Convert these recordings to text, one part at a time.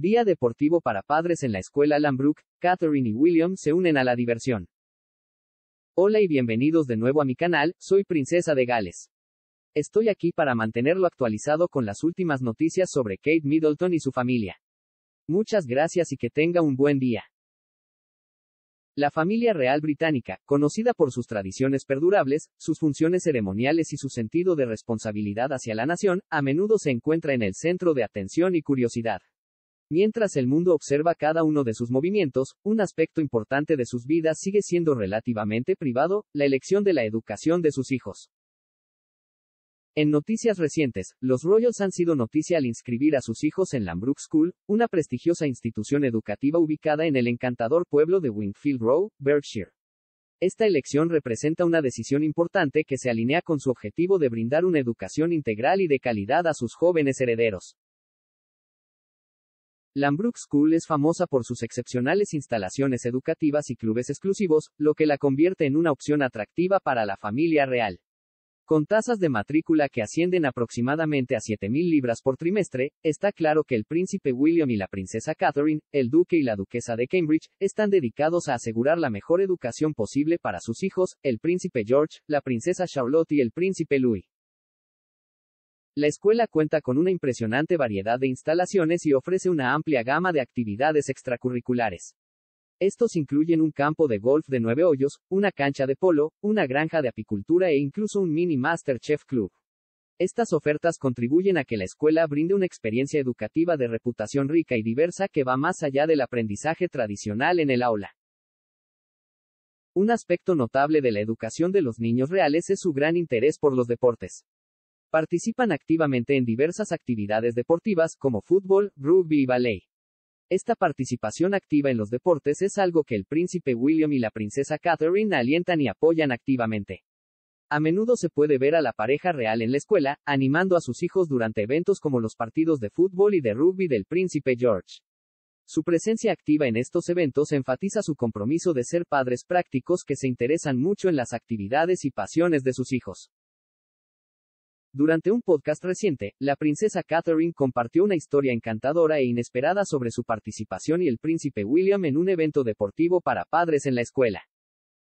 Día deportivo para padres en la escuela Lambrook, Catherine y William se unen a la diversión. Hola y bienvenidos de nuevo a mi canal, soy Princesa de Gales. Estoy aquí para mantenerlo actualizado con las últimas noticias sobre Kate Middleton y su familia. Muchas gracias y que tenga un buen día. La familia real británica, conocida por sus tradiciones perdurables, sus funciones ceremoniales y su sentido de responsabilidad hacia la nación, a menudo se encuentra en el centro de atención y curiosidad. Mientras el mundo observa cada uno de sus movimientos, un aspecto importante de sus vidas sigue siendo relativamente privado, la elección de la educación de sus hijos. En noticias recientes, los Royals han sido noticia al inscribir a sus hijos en Lambrook School, una prestigiosa institución educativa ubicada en el encantador pueblo de Wingfield Row, Berkshire. Esta elección representa una decisión importante que se alinea con su objetivo de brindar una educación integral y de calidad a sus jóvenes herederos. Lambrook School es famosa por sus excepcionales instalaciones educativas y clubes exclusivos, lo que la convierte en una opción atractiva para la familia real. Con tasas de matrícula que ascienden aproximadamente a 7.000 libras por trimestre, está claro que el príncipe William y la princesa Catherine, el duque y la duquesa de Cambridge, están dedicados a asegurar la mejor educación posible para sus hijos, el príncipe George, la princesa Charlotte y el príncipe Louis. La escuela cuenta con una impresionante variedad de instalaciones y ofrece una amplia gama de actividades extracurriculares. Estos incluyen un campo de golf de nueve hoyos, una cancha de polo, una granja de apicultura e incluso un mini Master Chef Club. Estas ofertas contribuyen a que la escuela brinde una experiencia educativa de reputación rica y diversa que va más allá del aprendizaje tradicional en el aula. Un aspecto notable de la educación de los niños reales es su gran interés por los deportes. Participan activamente en diversas actividades deportivas como fútbol, rugby y ballet. Esta participación activa en los deportes es algo que el príncipe William y la princesa Catherine alientan y apoyan activamente. A menudo se puede ver a la pareja real en la escuela, animando a sus hijos durante eventos como los partidos de fútbol y de rugby del príncipe George. Su presencia activa en estos eventos enfatiza su compromiso de ser padres prácticos que se interesan mucho en las actividades y pasiones de sus hijos. Durante un podcast reciente, la princesa Catherine compartió una historia encantadora e inesperada sobre su participación y el príncipe William en un evento deportivo para padres en la escuela.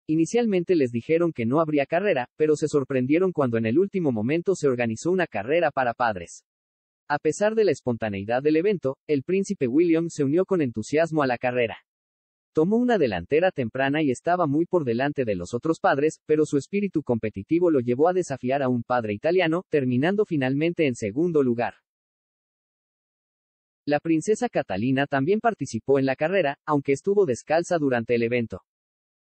Inicialmente les dijeron que no habría carrera, pero se sorprendieron cuando en el último momento se organizó una carrera para padres. A pesar de la espontaneidad del evento, el príncipe William se unió con entusiasmo a la carrera. Tomó una delantera temprana y estaba muy por delante de los otros padres, pero su espíritu competitivo lo llevó a desafiar a un padre italiano, terminando finalmente en segundo lugar. La princesa Catalina también participó en la carrera, aunque estuvo descalza durante el evento.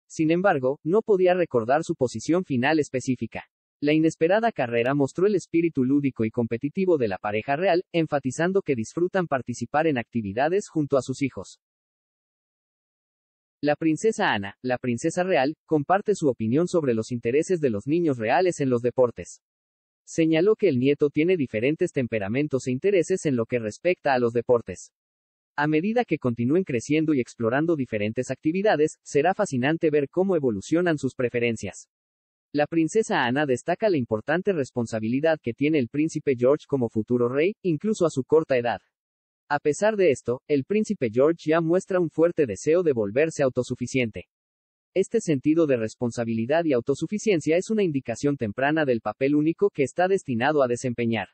Sin embargo, no podía recordar su posición final específica. La inesperada carrera mostró el espíritu lúdico y competitivo de la pareja real, enfatizando que disfrutan participar en actividades junto a sus hijos. La princesa Ana, la princesa real, comparte su opinión sobre los intereses de los niños reales en los deportes. Señaló que el nieto tiene diferentes temperamentos e intereses en lo que respecta a los deportes. A medida que continúen creciendo y explorando diferentes actividades, será fascinante ver cómo evolucionan sus preferencias. La princesa Ana destaca la importante responsabilidad que tiene el príncipe George como futuro rey, incluso a su corta edad. A pesar de esto, el príncipe George ya muestra un fuerte deseo de volverse autosuficiente. Este sentido de responsabilidad y autosuficiencia es una indicación temprana del papel único que está destinado a desempeñar.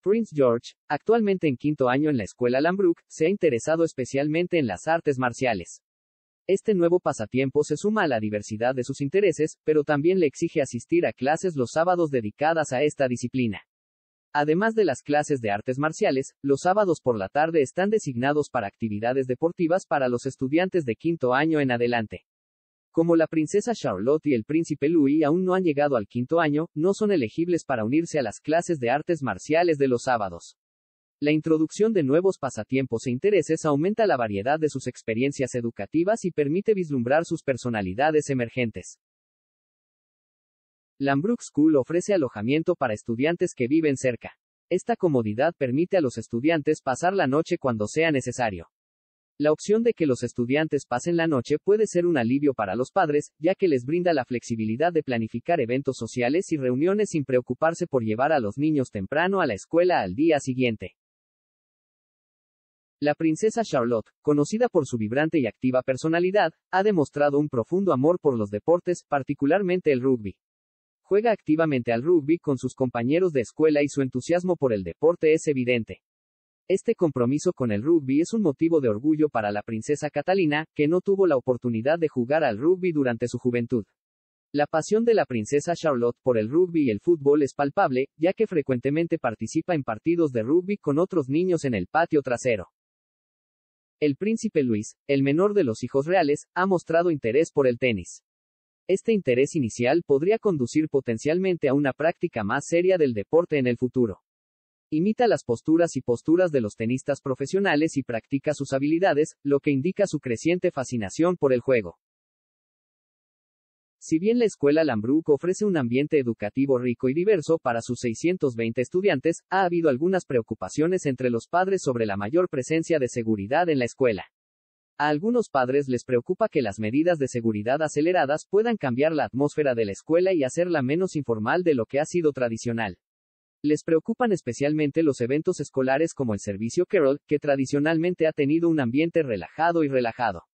Prince George, actualmente en quinto año en la escuela Lambrook, se ha interesado especialmente en las artes marciales. Este nuevo pasatiempo se suma a la diversidad de sus intereses, pero también le exige asistir a clases los sábados dedicadas a esta disciplina. Además de las clases de artes marciales, los sábados por la tarde están designados para actividades deportivas para los estudiantes de quinto año en adelante. Como la princesa Charlotte y el príncipe Louis aún no han llegado al quinto año, no son elegibles para unirse a las clases de artes marciales de los sábados. La introducción de nuevos pasatiempos e intereses aumenta la variedad de sus experiencias educativas y permite vislumbrar sus personalidades emergentes. Lambrook School ofrece alojamiento para estudiantes que viven cerca. Esta comodidad permite a los estudiantes pasar la noche cuando sea necesario. La opción de que los estudiantes pasen la noche puede ser un alivio para los padres, ya que les brinda la flexibilidad de planificar eventos sociales y reuniones sin preocuparse por llevar a los niños temprano a la escuela al día siguiente. La princesa Charlotte, conocida por su vibrante y activa personalidad, ha demostrado un profundo amor por los deportes, particularmente el rugby. Juega activamente al rugby con sus compañeros de escuela y su entusiasmo por el deporte es evidente. Este compromiso con el rugby es un motivo de orgullo para la princesa Catalina, que no tuvo la oportunidad de jugar al rugby durante su juventud. La pasión de la princesa Charlotte por el rugby y el fútbol es palpable, ya que frecuentemente participa en partidos de rugby con otros niños en el patio trasero. El príncipe Luis, el menor de los hijos reales, ha mostrado interés por el tenis. Este interés inicial podría conducir potencialmente a una práctica más seria del deporte en el futuro. Imita las posturas y posturas de los tenistas profesionales y practica sus habilidades, lo que indica su creciente fascinación por el juego. Si bien la escuela Lambrook ofrece un ambiente educativo rico y diverso para sus 620 estudiantes, ha habido algunas preocupaciones entre los padres sobre la mayor presencia de seguridad en la escuela. A algunos padres les preocupa que las medidas de seguridad aceleradas puedan cambiar la atmósfera de la escuela y hacerla menos informal de lo que ha sido tradicional. Les preocupan especialmente los eventos escolares como el servicio Carol, que tradicionalmente ha tenido un ambiente relajado y relajado.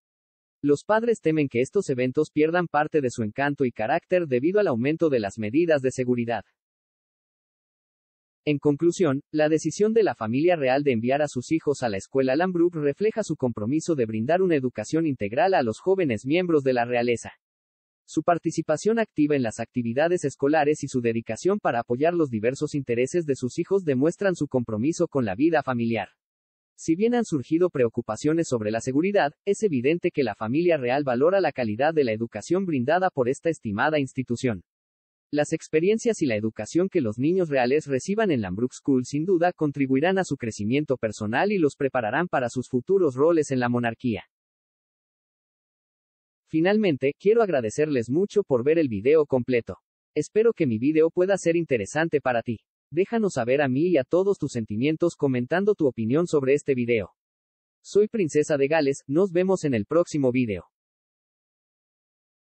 Los padres temen que estos eventos pierdan parte de su encanto y carácter debido al aumento de las medidas de seguridad. En conclusión, la decisión de la familia real de enviar a sus hijos a la escuela Lambrook refleja su compromiso de brindar una educación integral a los jóvenes miembros de la realeza. Su participación activa en las actividades escolares y su dedicación para apoyar los diversos intereses de sus hijos demuestran su compromiso con la vida familiar. Si bien han surgido preocupaciones sobre la seguridad, es evidente que la familia real valora la calidad de la educación brindada por esta estimada institución. Las experiencias y la educación que los niños reales reciban en Lambrook School sin duda contribuirán a su crecimiento personal y los prepararán para sus futuros roles en la monarquía. Finalmente, quiero agradecerles mucho por ver el video completo. Espero que mi video pueda ser interesante para ti. Déjanos saber a mí y a todos tus sentimientos comentando tu opinión sobre este video. Soy Princesa de Gales, nos vemos en el próximo video.